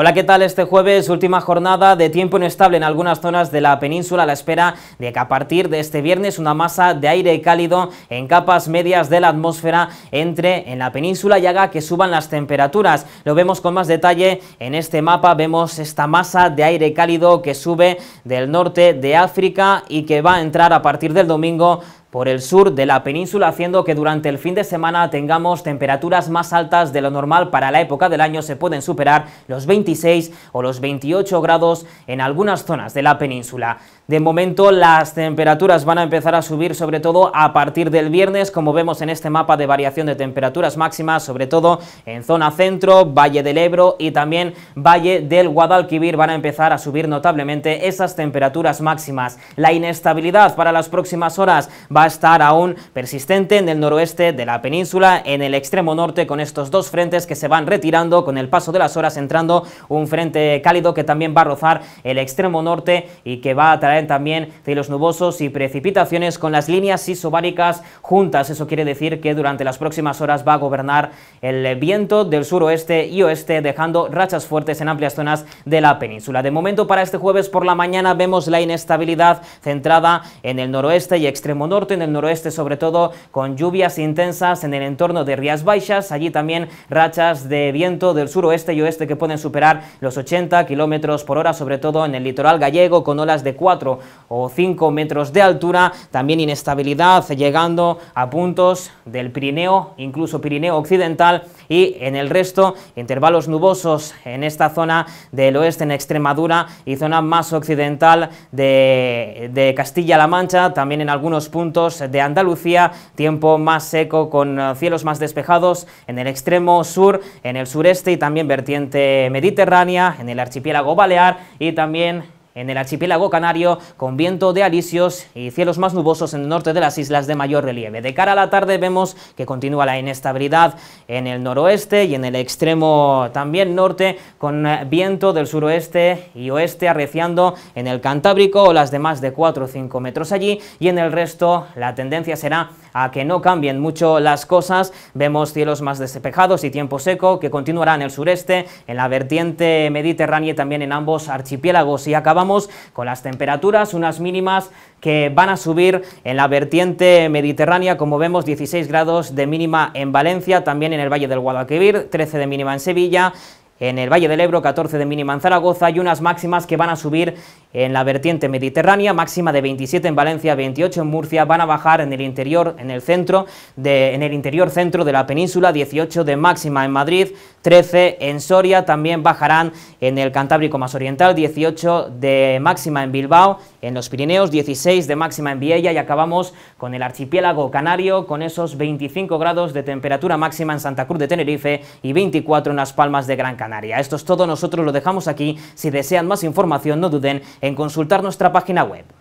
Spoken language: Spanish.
Hola, ¿qué tal? Este jueves, última jornada de tiempo inestable en algunas zonas de la península a la espera de que a partir de este viernes una masa de aire cálido en capas medias de la atmósfera entre en la península y haga que suban las temperaturas. Lo vemos con más detalle en este mapa, vemos esta masa de aire cálido que sube del norte de África y que va a entrar a partir del domingo por el sur de la península, haciendo que durante el fin de semana tengamos temperaturas más altas de lo normal para la época del año. Se pueden superar los 26 o los 28 grados en algunas zonas de la península. De momento las temperaturas van a empezar a subir sobre todo a partir del viernes, como vemos en este mapa de variación de temperaturas máximas, sobre todo en zona centro, Valle del Ebro y también Valle del Guadalquivir van a empezar a subir notablemente esas temperaturas máximas. La inestabilidad para las próximas horas va a estar aún persistente en el noroeste de la península, en el extremo norte con estos dos frentes que se van retirando con el paso de las horas entrando un frente cálido que también va a rozar el extremo norte y que va a traer también cielos nubosos y precipitaciones con las líneas isobáricas juntas. Eso quiere decir que durante las próximas horas va a gobernar el viento del suroeste y oeste dejando rachas fuertes en amplias zonas de la península. De momento para este jueves por la mañana vemos la inestabilidad centrada en el noroeste y extremo norte en el noroeste sobre todo, con lluvias intensas en el entorno de Rías Baixas. Allí también rachas de viento del suroeste y oeste que pueden superar los 80 kilómetros por hora, sobre todo en el litoral gallego, con olas de 4 o 5 metros de altura. También inestabilidad llegando a puntos del Pirineo, incluso Pirineo Occidental y en el resto intervalos nubosos en esta zona del oeste en Extremadura y zona más occidental de, de Castilla-La Mancha, también en algunos puntos de Andalucía, tiempo más seco con eh, cielos más despejados en el extremo sur, en el sureste y también vertiente mediterránea, en el archipiélago balear y también en el archipiélago canario, con viento de alisios y cielos más nubosos en el norte de las islas de mayor relieve. De cara a la tarde vemos que continúa la inestabilidad en el noroeste y en el extremo también norte, con eh, viento del suroeste y oeste arreciando en el Cantábrico o las más de 4 o 5 metros allí y en el resto la tendencia será a que no cambien mucho las cosas. Vemos cielos más despejados y tiempo seco que continuará en el sureste, en la vertiente mediterránea y también en ambos archipiélagos. Y acabamos con las temperaturas, unas mínimas que van a subir en la vertiente mediterránea, como vemos 16 grados de mínima en Valencia, también en el Valle del Guadalquivir, 13 de mínima en Sevilla, en el Valle del Ebro, 14 de mínima en Zaragoza y unas máximas que van a subir en la vertiente mediterránea, máxima de 27 en Valencia, 28 en Murcia, van a bajar en el interior, en el centro, de, en el interior centro de la península, 18 de máxima en Madrid, 13 en Soria, también bajarán en el Cantábrico más oriental, 18 de máxima en Bilbao, en los Pirineos, 16 de máxima en Viella y acabamos con el archipiélago canario, con esos 25 grados de temperatura máxima en Santa Cruz de Tenerife y 24 en Las Palmas de Gran Canaria. Esto es todo, nosotros lo dejamos aquí, si desean más información no duden en consultar nuestra página web.